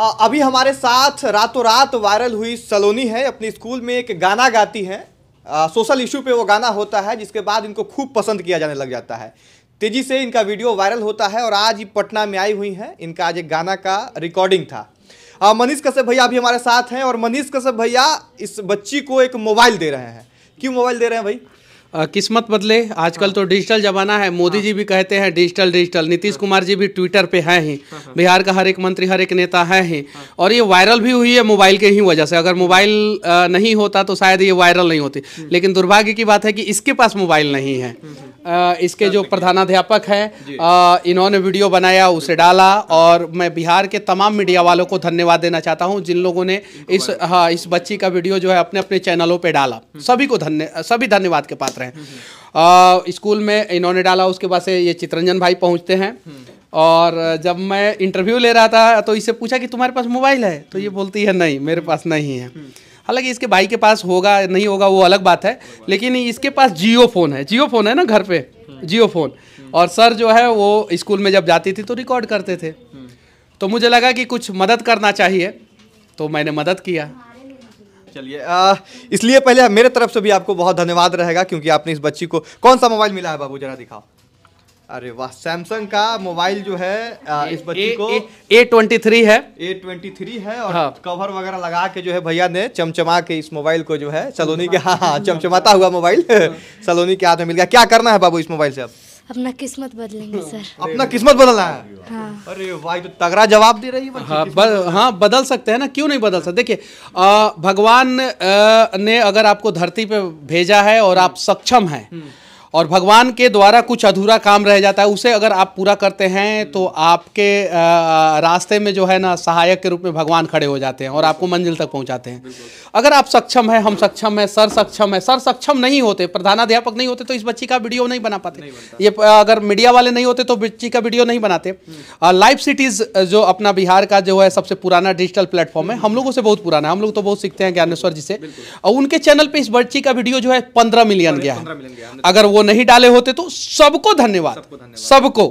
अभी हमारे साथ रातों रात वायरल हुई सलोनी है अपने स्कूल में एक गाना गाती हैं सोशल इशू पे वो गाना होता है जिसके बाद इनको खूब पसंद किया जाने लग जाता है तेज़ी से इनका वीडियो वायरल होता है और आज ही पटना में आई हुई हैं इनका आज एक गाना का रिकॉर्डिंग था मनीष कश्यप भैया अभी हमारे साथ हैं और मनीष कश्यप भैया इस बच्ची को एक मोबाइल दे रहे हैं क्यों मोबाइल दे रहे हैं भाई किस्मत बदले आजकल तो डिजिटल जमाना है मोदी जी हाँ। भी कहते हैं डिजिटल डिजिटल नीतीश कुमार जी भी ट्विटर पे हैं ही हाँ, हाँ। बिहार का हर एक मंत्री हर एक नेता है ही और ये वायरल भी हुई है मोबाइल के ही वजह से अगर मोबाइल नहीं होता तो शायद ये वायरल नहीं होती हम्म। लेकिन दुर्भाग्य की बात है कि इसके पास मोबाइल नहीं है हम्म, हम्म। इसके जो प्रधानाध्यापक हैं इन्होंने वीडियो बनाया उसे डाला और मैं बिहार के तमाम मीडिया वालों को धन्यवाद देना चाहता हूँ जिन लोगों ने इस हाँ इस बच्ची का वीडियो जो है अपने अपने चैनलों पर डाला सभी को धन्य सभी धन्यवाद के पात्र रहे हैं स्कूल में इन्होंने डाला उसके बाद से ये चित्रंजन भाई पहुँचते हैं और जब मैं इंटरव्यू ले रहा था तो इससे पूछा कि तुम्हारे पास मोबाइल है तो ये बोलती है नहीं मेरे पास नहीं है हालांकि इसके भाई के पास होगा नहीं होगा वो अलग बात है लेकिन इसके पास जियो फ़ोन है जियो फ़ोन है ना घर पे जियो फ़ोन और सर जो है वो स्कूल में जब जाती थी तो रिकॉर्ड करते थे तो मुझे लगा कि कुछ मदद करना चाहिए तो मैंने मदद किया चलिए इसलिए पहले मेरे तरफ से भी आपको बहुत धन्यवाद रहेगा क्योंकि आपने इस बच्ची को कौन सा मोबाइल मिला है बाबू जरा दिखाओ अरे वाह सैमसंग का मोबाइल जो है आ, इस बच्ची को ए ट्वेंटी थ्री है ए ट्वेंटी थ्री है और हाँ। कवर वगैरह लगा के जो है भैया ने चमचमा के इस मोबाइल को जो है सलोनी के हाँ हाँ चमचमाता हुआ मोबाइल हाँ। सलोनी के हाथ में मिल गया क्या करना है बाबू इस मोबाइल से अब अपना किस्मत बदलेंगे हाँ। सर अपना किस्मत बदलना है हाँ। अरे भाई तो तगड़ा जवाब दे रही है हाँ, ब, हाँ बदल सकते हैं ना क्यों नहीं बदल सकते देखिए भगवान ने अगर आपको धरती पे भेजा है और आप सक्षम हैं हम्म। और भगवान के द्वारा कुछ अधूरा काम रह जाता है उसे अगर आप पूरा करते हैं हम्म। तो आपके रास्ते में जो है ना सहायक के रूप में भगवान खड़े हो जाते हैं और आपको मंजिल तक पहुंचाते हैं अगर आप सक्षम है हम सक्षम है सर सक्षम है सर सक्षम नहीं होते प्रधानाध्यापक नहीं होते तो इस बच्ची का वीडियो नहीं बना पाते ये अगर मीडिया वाले नहीं होते तो बच्ची का वीडियो नहीं बनाते लाइव हम्म। सिटीज़ जो अपना बिहार का जो है सबसे पुराना डिजिटल प्लेटफॉर्म है हम्म। हम लोगों से बहुत पुराना है हम लोग तो बहुत सीखते हैं ज्ञानेश्वर जी से और उनके चैनल पर इस बच्ची का वीडियो जो है पंद्रह मिलियन गया है अगर वो नहीं डाले होते तो सबको धन्यवाद सबको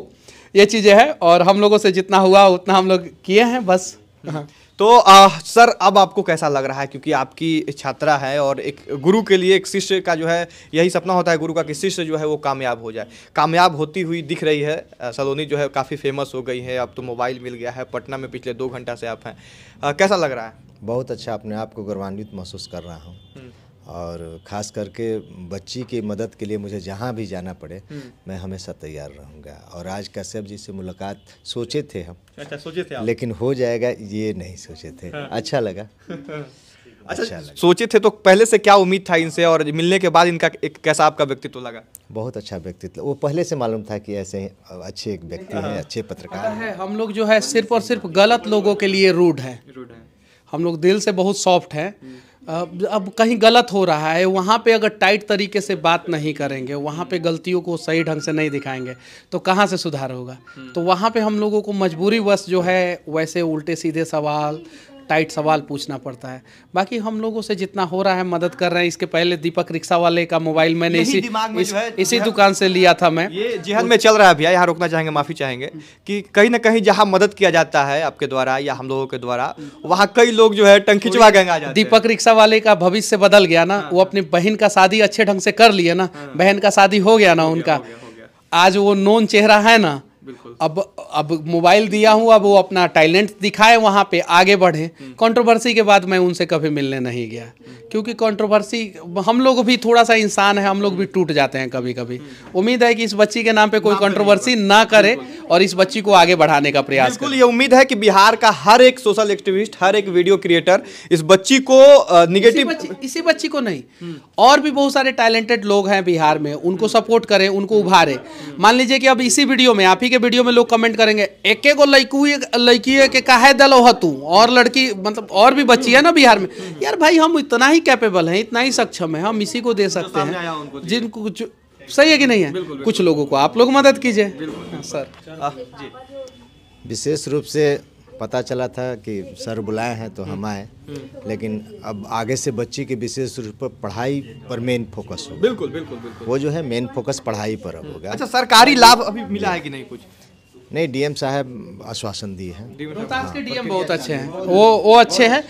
ये चीज़ें हैं और हम लोगों से जितना हुआ उतना हम लोग किए हैं बस हम्म। तो आ, सर अब आपको कैसा लग रहा है क्योंकि आपकी छात्रा है और एक गुरु के लिए एक शिष्य का जो है यही सपना होता है गुरु का कि शिष्य जो है वो कामयाब हो जाए कामयाब होती हुई दिख रही है सलोनी जो है काफ़ी फेमस हो गई है अब तो मोबाइल मिल गया है पटना में पिछले दो घंटा से आप हैं आ, कैसा लग रहा है बहुत अच्छा अपने आप को गौरवान्वित महसूस कर रहा हूँ हम्म। और ख़ास करके बच्ची की मदद के लिए मुझे जहाँ भी जाना पड़े हम्म। मैं हमेशा तैयार रहूँगा और आज कश्यप जी से मुलाकात सोचे थे हम अच्छा सोचे थे आप। लेकिन हो जाएगा ये नहीं सोचे थे हाँ। अच्छा लगा अच्छा, अच्छा लगा। सोचे थे तो पहले से क्या उम्मीद था इनसे और मिलने के बाद इनका एक कैसा आपका व्यक्तित्व लगा बहुत अच्छा व्यक्तित्व वो पहले से मालूम था कि ऐसे अच्छे एक व्यक्ति हैं हाँ। अच्छे पत्रकार हैं हम लोग जो है सिर्फ और सिर्फ गलत लोगों के लिए रूड है हम लोग दिल से बहुत सॉफ्ट हैं हम्म। अब कहीं गलत हो रहा है वहाँ पे अगर टाइट तरीके से बात नहीं करेंगे वहाँ पे हम्म। गलतियों को सही ढंग से नहीं दिखाएंगे तो कहाँ से सुधार होगा हम्म। तो वहाँ पे हम लोगों को मजबूरी वश जो है वैसे उल्टे सीधे सवाल टाइट सवाल पूछना पड़ता है बाकी हम लोगों से जितना हो रहा है मदद कर रहे हैं इसके पहले दीपक रिक्शा वाले का मोबाइल मैंने इसी इस, इसी दुकान से लिया था मैं ये जिहद में चल रहा है भैया यहाँ रोकना चाहेंगे माफ़ी चाहेंगे कि कहीं ना कहीं जहाँ मदद किया जाता है आपके द्वारा या हम लोगों के द्वारा वहाँ कई लोग जो है टंकी चुवा गए दीपक रिक्शा वाले का भविष्य बदल गया ना वो अपनी बहन का शादी अच्छे ढंग से कर लिए ना हाँ। बहन का शादी हो गया ना उनका आज वो नोन चेहरा है ना अब अब मोबाइल दिया हूँ अब वो अपना टैलेंट दिखाए वहाँ पे आगे बढ़े हम्म। कंट्रोवर्सी के बाद मैं उनसे कभी मिलने नहीं गया हम्म। क्योंकि कंट्रोवर्सी हम लोग भी थोड़ा सा इंसान है हम लोग भी हम्म। टूट जाते हैं कभी कभी उम्मीद है कि इस बच्ची के नाम पे कोई कंट्रोवर्सी ना करे और इस बच्ची को आगे बढ़ाने का प्रयास बिल्कुल ये उम्मीद है कि बिहार का हर एक सोशल एक्टिविस्ट हर एक वीडियो क्रिएटर इस बच्ची को निगेटिव इसी बच्ची को नहीं और भी बहुत सारे टैलेंटेड लोग हैं बिहार में उनको सपोर्ट करें उनको उभारे मान लीजिए कि अब इसी वीडियो में आप ही के वीडियो में लोग कमेंट करेंगे एक एक लड़की लड़की है के काहे दलो तू और लड़की मतलब और भी बच्ची है ना बिहार में यार भाई हम इतना ही कैपेबल हैं इतना ही सक्षम है हम इसी को दे सकते हैं जिनको कुछ सही है कि नहीं है बिल्कुल, बिल्कुल। कुछ लोगों को आप लोग मदद कीजिए हाँ, सर हाँ, विशेष रूप से पता चला था कि सर बुलाए हैं तो हम हम्म। आए हम्म। लेकिन अब आगे से बच्चे के विशेष रूप पर पढ़ाई पर मेन फोकस हो बिल्कुल बिल्कुल बिल्कुल वो जो है मेन फोकस पढ़ाई पर अब होगा अच्छा सरकारी लाभ अभी मिला है कि नहीं कुछ नहीं डीएम साहब आश्वासन दिए हैं रोहतास के डीएम हाँ। बहुत अच्छे हैं वो वो अच्छे हैं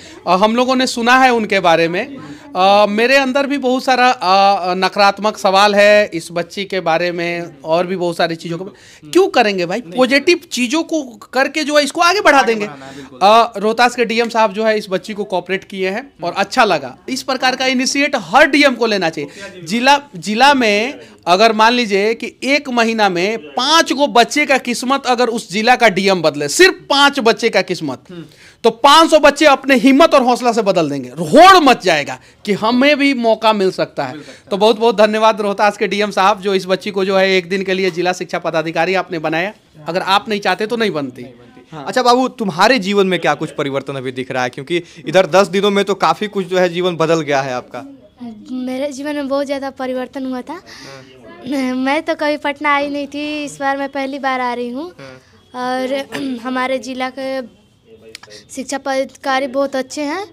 हम लोगों ने सुना है उनके बारे में आ, मेरे अंदर भी बहुत सारा नकारात्मक सवाल है इस बच्ची के बारे में और भी बहुत सारी चीज़ों के क्यों करेंगे भाई पॉजिटिव चीज़ों को करके जो है इसको आगे बढ़ा देंगे रोहतास के डीएम साहब जो है इस बच्ची को कॉपरेट किए हैं और अच्छा लगा इस प्रकार का इनिशिएट हर डीएम को लेना चाहिए हाँ जिला जिला में अगर मान लीजिए कि एक महीना में पांच गो बच्चे का किस्मत अगर उस जिला का डीएम बदले सिर्फ पांच बच्चे का किस्मत तो पांच सौ बच्चे अपने हिम्मत और हौसला से बदल देंगे होड़ मच जाएगा कि हमें भी मौका मिल सकता है मिल सकता तो बहुत बहुत धन्यवाद रोहतास के डीएम साहब जो इस बच्ची को जो है एक दिन के लिए जिला शिक्षा पदाधिकारी आपने बनाया अगर आप नहीं चाहते तो नहीं बनती हाँ। अच्छा बाबू तुम्हारे जीवन में क्या कुछ परिवर्तन अभी दिख रहा है क्योंकि इधर दस दिनों में तो काफी कुछ जो है जीवन बदल गया है आपका मेरे जीवन में बहुत ज़्यादा परिवर्तन हुआ था हाँ। मैं तो कभी पटना आई नहीं थी इस बार मैं पहली बार आ रही हूँ हाँ। और हमारे जिला के शिक्षा पदाधिकारी बहुत अच्छे हैं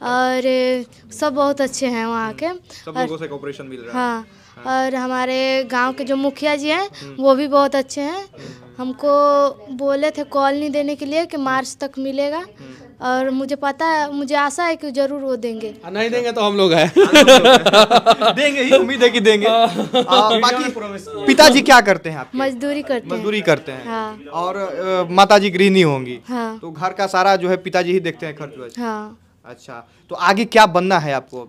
हाँ। और सब बहुत अच्छे हैं वहाँ के सब लोगों से कोऑपरेशन मिल रहा है हाँ और हमारे गांव के जो मुखिया जी हैं वो भी बहुत अच्छे हैं हमको बोले थे कॉल नहीं देने के लिए कि मार्च तक मिलेगा और मुझे पता है मुझे आशा है कि जरूर वो देंगे हाँ, नहीं देंगे तो हम लोग हैं देंगे ही उम्मीद है कि देंगे हाँ। बाकी पिताजी क्या करते हैं आप मजदूरी करते मजदूरी करते हैं हाँ। और माता जी गृहिणी होंगी हाँ। तो घर का सारा जो है पिताजी ही देखते हैं खर्च हाँ। अच्छा तो आगे क्या बनना है आपको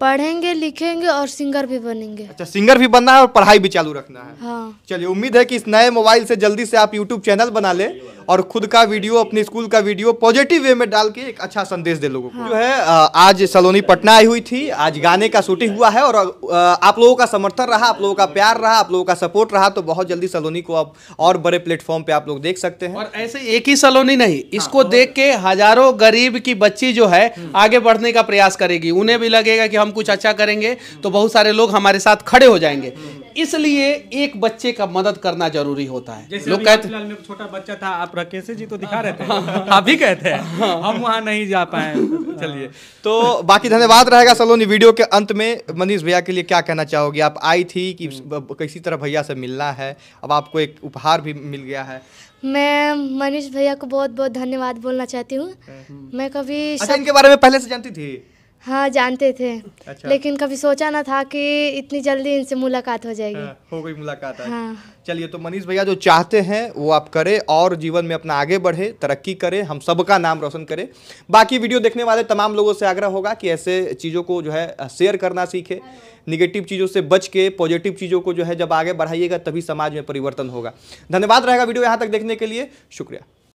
पढ़ेंगे लिखेंगे और सिंगर भी बनेंगे अच्छा सिंगर भी बनना है और पढ़ाई भी चालू रखना है हाँ चलिए उम्मीद है कि इस नए मोबाइल से जल्दी से आप यूट्यूब चैनल बना ले और खुद का वीडियो अपने स्कूल का वीडियो पॉजिटिव वे में डाल के एक अच्छा संदेश दे लोगों को हाँ। जो है आज सलोनी पटना आई हुई थी आज गाने का शूटिंग हुआ है और आप लोगों का समर्थन रहा आप लोगों का प्यार रहा आप लोगों का सपोर्ट रहा तो बहुत जल्दी सलोनी को आप और बड़े प्लेटफॉर्म पे आप लोग देख सकते हैं और ऐसे एक ही सलोनी नहीं हाँ। इसको देख के हजारों गरीब की बच्ची जो है हम्म। आगे बढ़ने का प्रयास करेगी उन्हें भी लगेगा कि हम हम कुछ अच्छा करेंगे तो बहुत सारे लोग हमारे साथ खड़े हो जाएंगे इसलिए एक बच्चे का मदद करना जरूरी होता है लोग कहते हैं छोटा बच्चा था आप राकेश जी तो दिखा हाँ। रहे थे आप भी कहते हैं हाँ। हम वहाँ नहीं जा पाए चलिए तो बाकी धन्यवाद रहेगा सलोनी वीडियो के अंत में मनीष भैया के लिए क्या कहना चाहोगे आप आई थी कि हम्म। किसी तरह भैया से मिलना है अब आपको एक उपहार भी मिल गया है मैं मनीष भैया को बहुत बहुत धन्यवाद बोलना चाहती हूँ हम्म। मैं कभी अच्छा सब... इनके बारे में पहले से जानती थी हाँ जानते थे अच्छा। लेकिन कभी सोचा ना था कि इतनी जल्दी इनसे मुलाकात हो जाएगी हाँ, हो गई मुलाकात हाँ। चलिए तो मनीष भैया जो चाहते हैं वो आप करें और जीवन में अपना आगे बढ़े तरक्की करें हम सबका नाम रोशन करें बाकी वीडियो देखने वाले तमाम लोगों से आग्रह होगा कि ऐसे चीज़ों को जो है शेयर करना सीखे निगेटिव चीज़ों से बच के पॉजिटिव चीज़ों को जो है जब आगे बढ़ाइएगा तभी समाज में परिवर्तन होगा धन्यवाद रहेगा वीडियो यहाँ तक देखने के लिए शुक्रिया